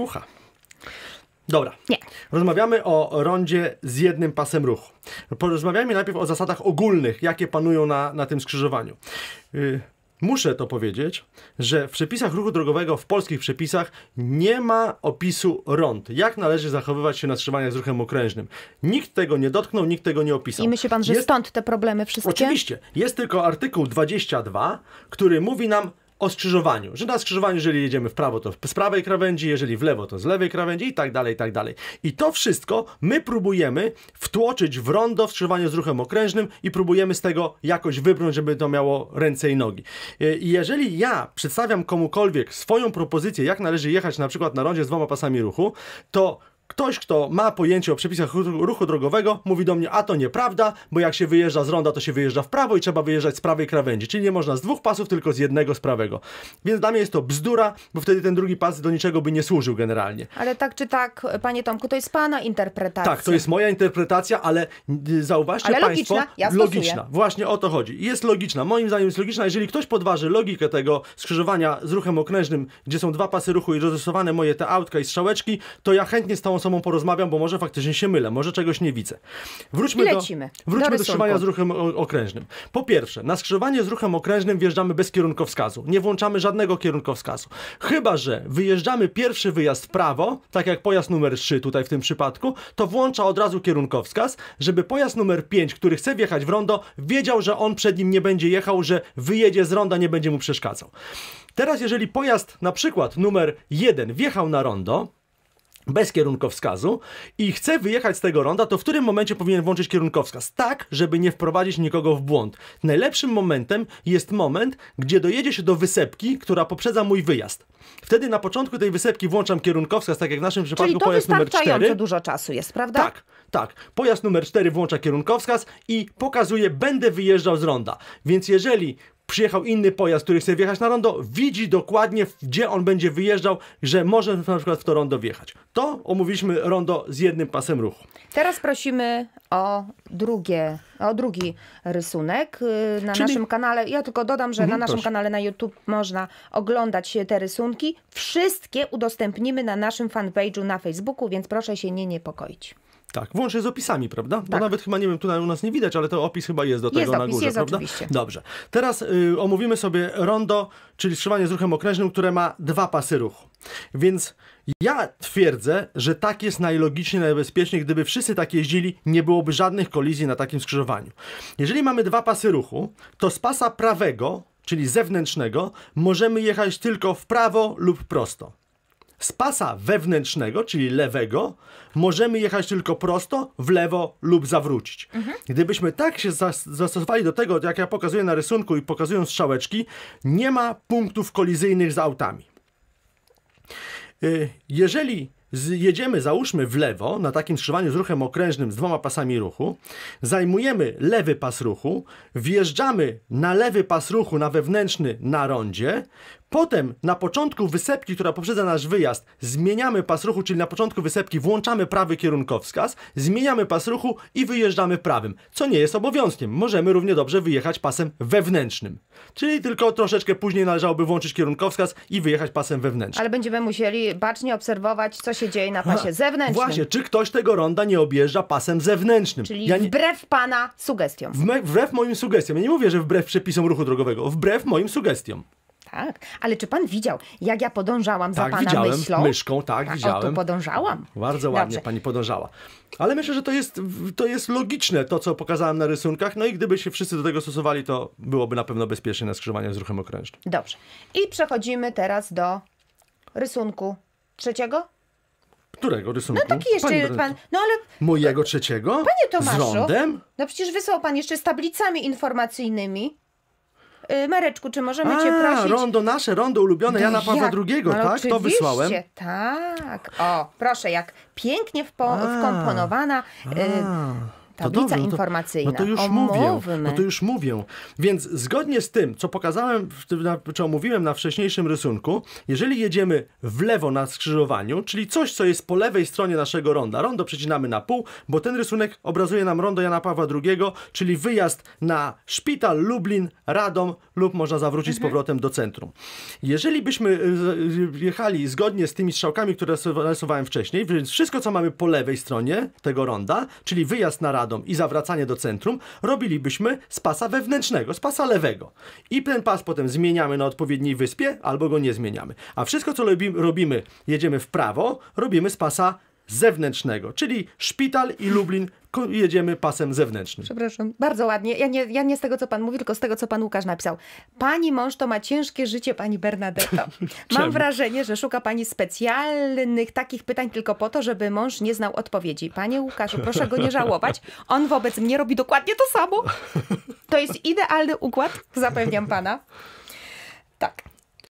Ucha. Dobra. Nie. Rozmawiamy o rondzie z jednym pasem ruchu. Porozmawiajmy najpierw o zasadach ogólnych, jakie panują na, na tym skrzyżowaniu. Y, muszę to powiedzieć, że w przepisach ruchu drogowego, w polskich przepisach, nie ma opisu rond, jak należy zachowywać się na skrzyżowaniach z ruchem okrężnym. Nikt tego nie dotknął, nikt tego nie opisał. I myśli pan, że jest... stąd te problemy wszystkie? Oczywiście. Jest tylko artykuł 22, który mówi nam, o skrzyżowaniu, że na skrzyżowaniu, jeżeli jedziemy w prawo, to z prawej krawędzi, jeżeli w lewo, to z lewej krawędzi i tak dalej, i tak dalej. I to wszystko my próbujemy wtłoczyć w rondo w skrzyżowaniu z ruchem okrężnym i próbujemy z tego jakoś wybrnąć, żeby to miało ręce i nogi. E, I jeżeli ja przedstawiam komukolwiek swoją propozycję, jak należy jechać na przykład na rondzie z dwoma pasami ruchu, to Ktoś, kto ma pojęcie o przepisach ruchu drogowego, mówi do mnie, a to nieprawda, bo jak się wyjeżdża z ronda, to się wyjeżdża w prawo i trzeba wyjeżdżać z prawej krawędzi. Czyli nie można z dwóch pasów, tylko z jednego z prawego. Więc dla mnie jest to bzdura, bo wtedy ten drugi pas do niczego by nie służył generalnie. Ale tak czy tak, panie Tomku, to jest pana interpretacja. Tak, to jest moja interpretacja, ale y, zauważcie ale państwo, logiczna, ja logiczna. Właśnie o to chodzi. Jest logiczna. Moim zdaniem jest logiczna. Jeżeli ktoś podważy logikę tego skrzyżowania z ruchem okrężnym, gdzie są dwa pasy ruchu i rozrysowane moje te autka i strzałeczki, to ja chętnie z tą osobą porozmawiam, bo może faktycznie się mylę, może czegoś nie widzę. Wróćmy do, wróćmy do, do skrzywania z ruchem okrężnym. Po pierwsze, na skrzywanie z ruchem okrężnym wjeżdżamy bez kierunkowskazu. Nie włączamy żadnego kierunkowskazu. Chyba, że wyjeżdżamy pierwszy wyjazd w prawo, tak jak pojazd numer 3 tutaj w tym przypadku, to włącza od razu kierunkowskaz, żeby pojazd numer 5, który chce wjechać w rondo, wiedział, że on przed nim nie będzie jechał, że wyjedzie z ronda, nie będzie mu przeszkadzał. Teraz, jeżeli pojazd na przykład numer 1 wjechał na rondo, bez kierunkowskazu i chce wyjechać z tego ronda, to w którym momencie powinien włączyć kierunkowskaz? Tak, żeby nie wprowadzić nikogo w błąd. Najlepszym momentem jest moment, gdzie dojedzie się do wysepki, która poprzedza mój wyjazd. Wtedy na początku tej wysepki włączam kierunkowskaz, tak jak w naszym przypadku Czyli to pojazd numer 4. dużo czasu jest, prawda? Tak. Tak, pojazd numer 4 włącza kierunkowskaz i pokazuje, będę wyjeżdżał z ronda. Więc jeżeli przyjechał inny pojazd, który chce wjechać na rondo, widzi dokładnie, gdzie on będzie wyjeżdżał, że może na przykład w to rondo wjechać. To omówiliśmy rondo z jednym pasem ruchu. Teraz prosimy o, drugie, o drugi rysunek y, na Czyli... naszym kanale. Ja tylko dodam, że mhm, na naszym proszę. kanale na YouTube można oglądać te rysunki. Wszystkie udostępnimy na naszym fanpage'u na Facebooku, więc proszę się nie niepokoić. Tak, włącznie z opisami, prawda? Bo tak. nawet chyba, nie wiem, tutaj u nas nie widać, ale to opis chyba jest do tego jest na górze, jest prawda? Oczywiście. Dobrze. Teraz y, omówimy sobie rondo, czyli skrzyżowanie z ruchem okrężnym, które ma dwa pasy ruchu. Więc ja twierdzę, że tak jest najlogiczniej, najbezpieczniej. Gdyby wszyscy tak jeździli, nie byłoby żadnych kolizji na takim skrzyżowaniu. Jeżeli mamy dwa pasy ruchu, to z pasa prawego, czyli zewnętrznego, możemy jechać tylko w prawo lub prosto. Z pasa wewnętrznego, czyli lewego, możemy jechać tylko prosto, w lewo lub zawrócić. Mhm. Gdybyśmy tak się zastosowali do tego, jak ja pokazuję na rysunku i pokazuję strzałeczki, nie ma punktów kolizyjnych z autami. Y, jeżeli jedziemy załóżmy w lewo na takim skrzyżowaniu z ruchem okrężnym z dwoma pasami ruchu, zajmujemy lewy pas ruchu, wjeżdżamy na lewy pas ruchu, na wewnętrzny na rondzie, Potem na początku wysepki, która poprzedza nasz wyjazd, zmieniamy pas ruchu, czyli na początku wysepki włączamy prawy kierunkowskaz, zmieniamy pas ruchu i wyjeżdżamy prawym, co nie jest obowiązkiem. Możemy równie dobrze wyjechać pasem wewnętrznym. Czyli tylko troszeczkę później należałoby włączyć kierunkowskaz i wyjechać pasem wewnętrznym. Ale będziemy musieli bacznie obserwować, co się dzieje na pasie zewnętrznym. Właśnie, czy ktoś tego ronda nie objeżdża pasem zewnętrznym. Czyli ja nie... wbrew pana sugestiom. Wbrew moim sugestiom. Ja nie mówię, że wbrew przepisom ruchu drogowego. Wbrew moim sugestiom. Tak, ale czy pan widział, jak ja podążałam tak, za pana widziałem, myślą? myszką, tak, tak widziałem. O, to podążałam. Bardzo ładnie Dobrze. pani podążała. Ale myślę, że to jest, to jest logiczne, to co pokazałem na rysunkach. No i gdyby się wszyscy do tego stosowali, to byłoby na pewno bezpiecznie na skrzyżowaniu z ruchem okrężnym. Dobrze. I przechodzimy teraz do rysunku trzeciego. Którego rysunku? No taki jeszcze Pani, pan, no ale... Mojego trzeciego? Panie Tomaszu, z rądem? no przecież wysłał pan jeszcze z tablicami informacyjnymi. Y, Mareczku, czy możemy A, cię prosić? rondo nasze, rondo ulubione Ja Jana no Pawła II, no tak? To wysłałem. tak. O, proszę, jak pięknie wpo- wkomponowana... Y Tablica no dobrze, no to, informacyjna. No to już Omówmy. mówię. No to już mówię. Więc zgodnie z tym, co pokazałem, czy omówiłem na wcześniejszym rysunku, jeżeli jedziemy w lewo na skrzyżowaniu, czyli coś, co jest po lewej stronie naszego ronda, rondo przecinamy na pół, bo ten rysunek obrazuje nam rondo Jana Pawła II, czyli wyjazd na szpital Lublin, Radom lub można zawrócić mhm. z powrotem do centrum. Jeżeli byśmy y, y, jechali zgodnie z tymi strzałkami, które narysowałem wcześniej, więc wszystko, co mamy po lewej stronie tego ronda, czyli wyjazd na Radom, i zawracanie do centrum robilibyśmy z pasa wewnętrznego, z pasa lewego. I ten pas potem zmieniamy na odpowiedniej wyspie albo go nie zmieniamy. A wszystko, co robimy, jedziemy w prawo, robimy z pasa zewnętrznego, czyli szpital i Lublin jedziemy pasem zewnętrznym. Przepraszam, bardzo ładnie. Ja nie, ja nie z tego, co pan mówi, tylko z tego, co pan Łukasz napisał. Pani mąż to ma ciężkie życie, pani Bernadetta. Mam wrażenie, że szuka pani specjalnych takich pytań tylko po to, żeby mąż nie znał odpowiedzi. Panie Łukaszu, proszę go nie żałować. On wobec mnie robi dokładnie to samo. To jest idealny układ, zapewniam pana. Tak.